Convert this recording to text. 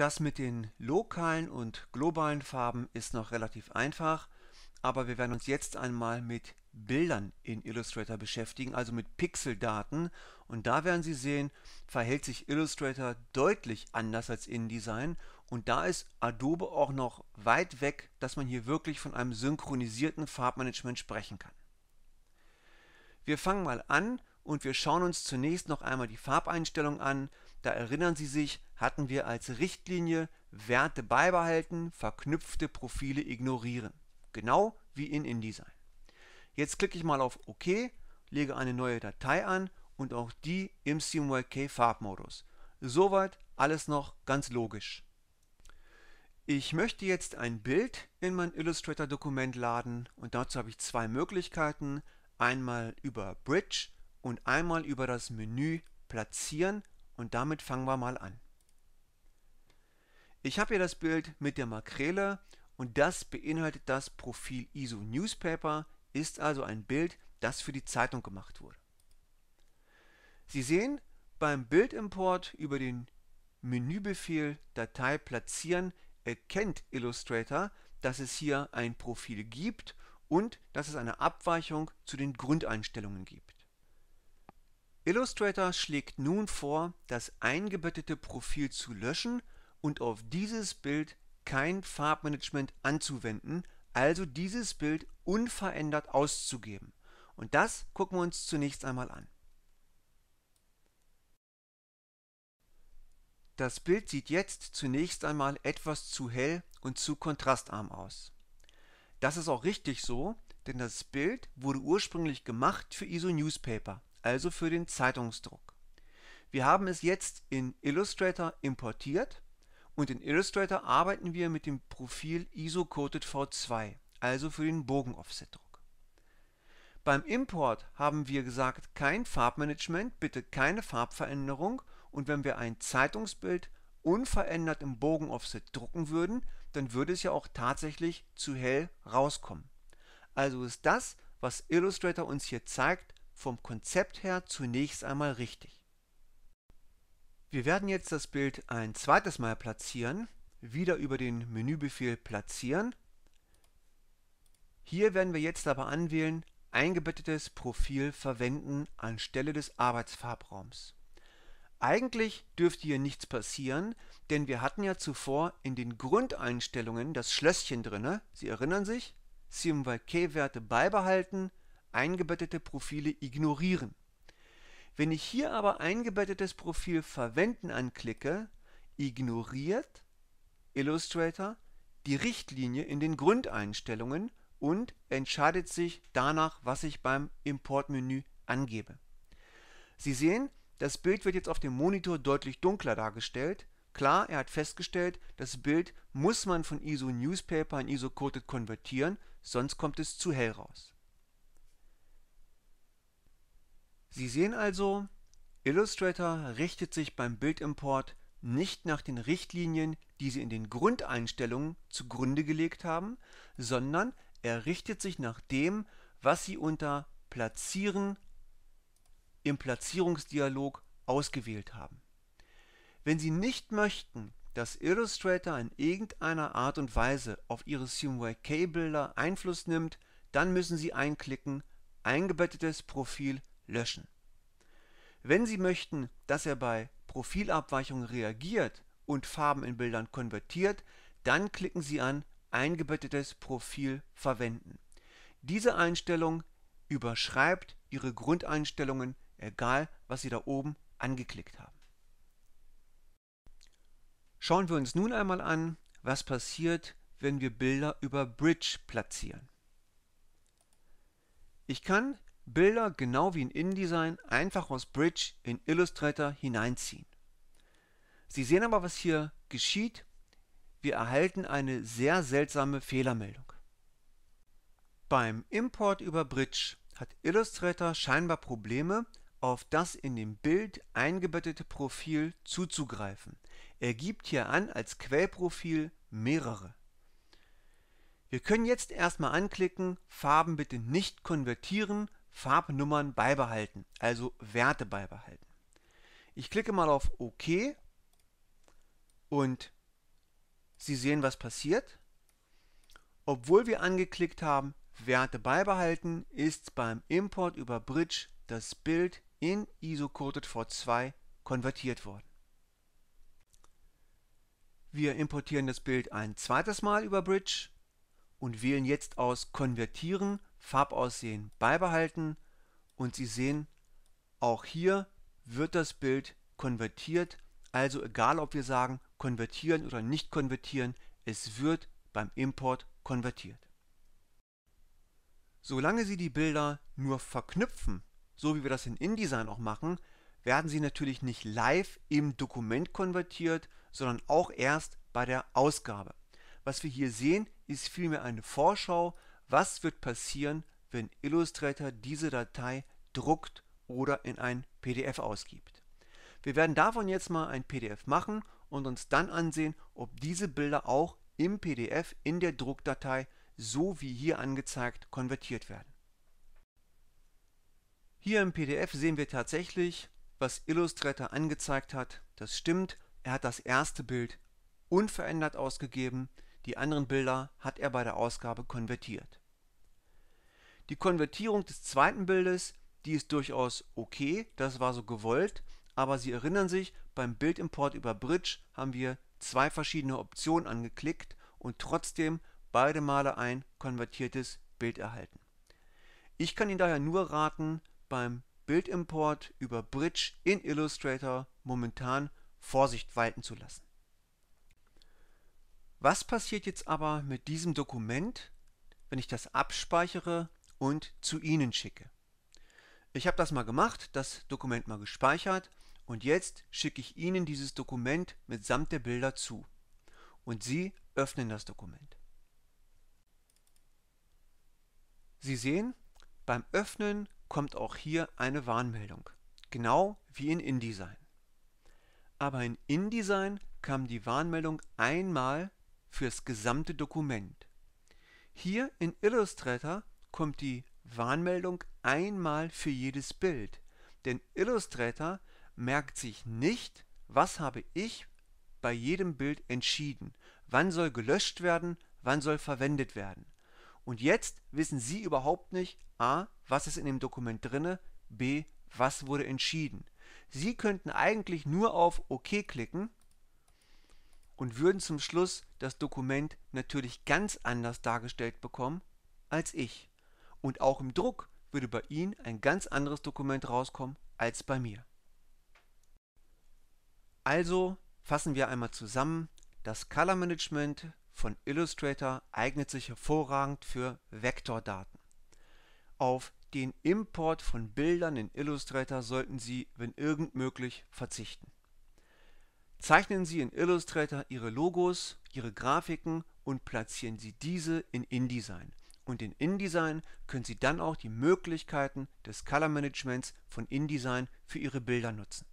Das mit den lokalen und globalen Farben ist noch relativ einfach, aber wir werden uns jetzt einmal mit Bildern in Illustrator beschäftigen, also mit Pixeldaten. Und da werden Sie sehen, verhält sich Illustrator deutlich anders als InDesign. Und da ist Adobe auch noch weit weg, dass man hier wirklich von einem synchronisierten Farbmanagement sprechen kann. Wir fangen mal an und wir schauen uns zunächst noch einmal die Farbeinstellung an da erinnern Sie sich, hatten wir als Richtlinie Werte beibehalten, verknüpfte Profile ignorieren. Genau wie in InDesign. Jetzt klicke ich mal auf OK, lege eine neue Datei an und auch die im CMYK Farbmodus. Soweit alles noch ganz logisch. Ich möchte jetzt ein Bild in mein Illustrator Dokument laden und dazu habe ich zwei Möglichkeiten. Einmal über Bridge und einmal über das Menü Platzieren und damit fangen wir mal an. Ich habe hier das Bild mit der Makrele und das beinhaltet das Profil ISO Newspaper, ist also ein Bild, das für die Zeitung gemacht wurde. Sie sehen, beim Bildimport über den Menübefehl Datei platzieren erkennt Illustrator, dass es hier ein Profil gibt und dass es eine Abweichung zu den Grundeinstellungen gibt. Illustrator schlägt nun vor, das eingebettete Profil zu löschen und auf dieses Bild kein Farbmanagement anzuwenden, also dieses Bild unverändert auszugeben. Und das gucken wir uns zunächst einmal an. Das Bild sieht jetzt zunächst einmal etwas zu hell und zu kontrastarm aus. Das ist auch richtig so, denn das Bild wurde ursprünglich gemacht für ISO Newspaper also für den Zeitungsdruck. Wir haben es jetzt in Illustrator importiert und in Illustrator arbeiten wir mit dem Profil ISO-Coded V2, also für den Bogen-Offset-Druck. Beim Import haben wir gesagt, kein Farbmanagement, bitte keine Farbveränderung und wenn wir ein Zeitungsbild unverändert im Bogen-Offset drucken würden, dann würde es ja auch tatsächlich zu hell rauskommen. Also ist das, was Illustrator uns hier zeigt, vom Konzept her zunächst einmal richtig. Wir werden jetzt das Bild ein zweites Mal platzieren, wieder über den Menübefehl Platzieren. Hier werden wir jetzt aber anwählen, eingebettetes Profil verwenden anstelle des Arbeitsfarbraums. Eigentlich dürfte hier nichts passieren, denn wir hatten ja zuvor in den Grundeinstellungen das Schlösschen drinne. Sie erinnern sich? CMYK-Werte beibehalten, eingebettete Profile ignorieren. Wenn ich hier aber eingebettetes Profil verwenden anklicke, ignoriert Illustrator die Richtlinie in den Grundeinstellungen und entscheidet sich danach, was ich beim Importmenü angebe. Sie sehen, das Bild wird jetzt auf dem Monitor deutlich dunkler dargestellt. Klar, er hat festgestellt, das Bild muss man von ISO Newspaper in ISO Coated konvertieren, sonst kommt es zu hell raus. Sie sehen also, Illustrator richtet sich beim Bildimport nicht nach den Richtlinien, die Sie in den Grundeinstellungen zugrunde gelegt haben, sondern er richtet sich nach dem, was Sie unter Platzieren im Platzierungsdialog ausgewählt haben. Wenn Sie nicht möchten, dass Illustrator in irgendeiner Art und Weise auf Ihre CMYK-Bilder Einfluss nimmt, dann müssen Sie einklicken Eingebettetes Profil löschen. Wenn Sie möchten, dass er bei Profilabweichungen reagiert und Farben in Bildern konvertiert, dann klicken Sie an Eingebettetes Profil verwenden. Diese Einstellung überschreibt Ihre Grundeinstellungen, egal was Sie da oben angeklickt haben. Schauen wir uns nun einmal an, was passiert, wenn wir Bilder über Bridge platzieren. Ich kann Bilder genau wie in InDesign einfach aus Bridge in Illustrator hineinziehen. Sie sehen aber, was hier geschieht. Wir erhalten eine sehr seltsame Fehlermeldung. Beim Import über Bridge hat Illustrator scheinbar Probleme, auf das in dem Bild eingebettete Profil zuzugreifen. Er gibt hier an als Quellprofil mehrere. Wir können jetzt erstmal anklicken, Farben bitte nicht konvertieren, Farbnummern beibehalten, also Werte beibehalten. Ich klicke mal auf OK und Sie sehen, was passiert. Obwohl wir angeklickt haben, Werte beibehalten, ist beim Import über Bridge das Bild in ISO-Coded V2 konvertiert worden. Wir importieren das Bild ein zweites Mal über Bridge und wählen jetzt aus Konvertieren Farbaussehen beibehalten und Sie sehen, auch hier wird das Bild konvertiert. Also egal, ob wir sagen konvertieren oder nicht konvertieren, es wird beim Import konvertiert. Solange Sie die Bilder nur verknüpfen, so wie wir das in InDesign auch machen, werden sie natürlich nicht live im Dokument konvertiert, sondern auch erst bei der Ausgabe. Was wir hier sehen, ist vielmehr eine Vorschau, was wird passieren, wenn Illustrator diese Datei druckt oder in ein PDF ausgibt? Wir werden davon jetzt mal ein PDF machen und uns dann ansehen, ob diese Bilder auch im PDF in der Druckdatei so wie hier angezeigt konvertiert werden. Hier im PDF sehen wir tatsächlich, was Illustrator angezeigt hat. Das stimmt, er hat das erste Bild unverändert ausgegeben, die anderen Bilder hat er bei der Ausgabe konvertiert. Die Konvertierung des zweiten Bildes, die ist durchaus okay, das war so gewollt, aber Sie erinnern sich, beim Bildimport über Bridge haben wir zwei verschiedene Optionen angeklickt und trotzdem beide Male ein konvertiertes Bild erhalten. Ich kann Ihnen daher nur raten, beim Bildimport über Bridge in Illustrator momentan Vorsicht walten zu lassen. Was passiert jetzt aber mit diesem Dokument, wenn ich das abspeichere und zu Ihnen schicke. Ich habe das mal gemacht, das Dokument mal gespeichert und jetzt schicke ich Ihnen dieses Dokument mitsamt der Bilder zu. Und Sie öffnen das Dokument. Sie sehen, beim Öffnen kommt auch hier eine Warnmeldung, genau wie in InDesign. Aber in InDesign kam die Warnmeldung einmal fürs gesamte Dokument. Hier in Illustrator kommt die Warnmeldung einmal für jedes Bild, denn Illustrator merkt sich nicht, was habe ich bei jedem Bild entschieden, wann soll gelöscht werden, wann soll verwendet werden. Und jetzt wissen Sie überhaupt nicht, a, was ist in dem Dokument drinne, b, was wurde entschieden. Sie könnten eigentlich nur auf OK klicken und würden zum Schluss das Dokument natürlich ganz anders dargestellt bekommen als ich. Und auch im Druck würde bei Ihnen ein ganz anderes Dokument rauskommen als bei mir. Also fassen wir einmal zusammen. Das Color Management von Illustrator eignet sich hervorragend für Vektordaten. Auf den Import von Bildern in Illustrator sollten Sie, wenn irgend möglich, verzichten. Zeichnen Sie in Illustrator Ihre Logos, Ihre Grafiken und platzieren Sie diese in InDesign und in InDesign können Sie dann auch die Möglichkeiten des Color Managements von InDesign für Ihre Bilder nutzen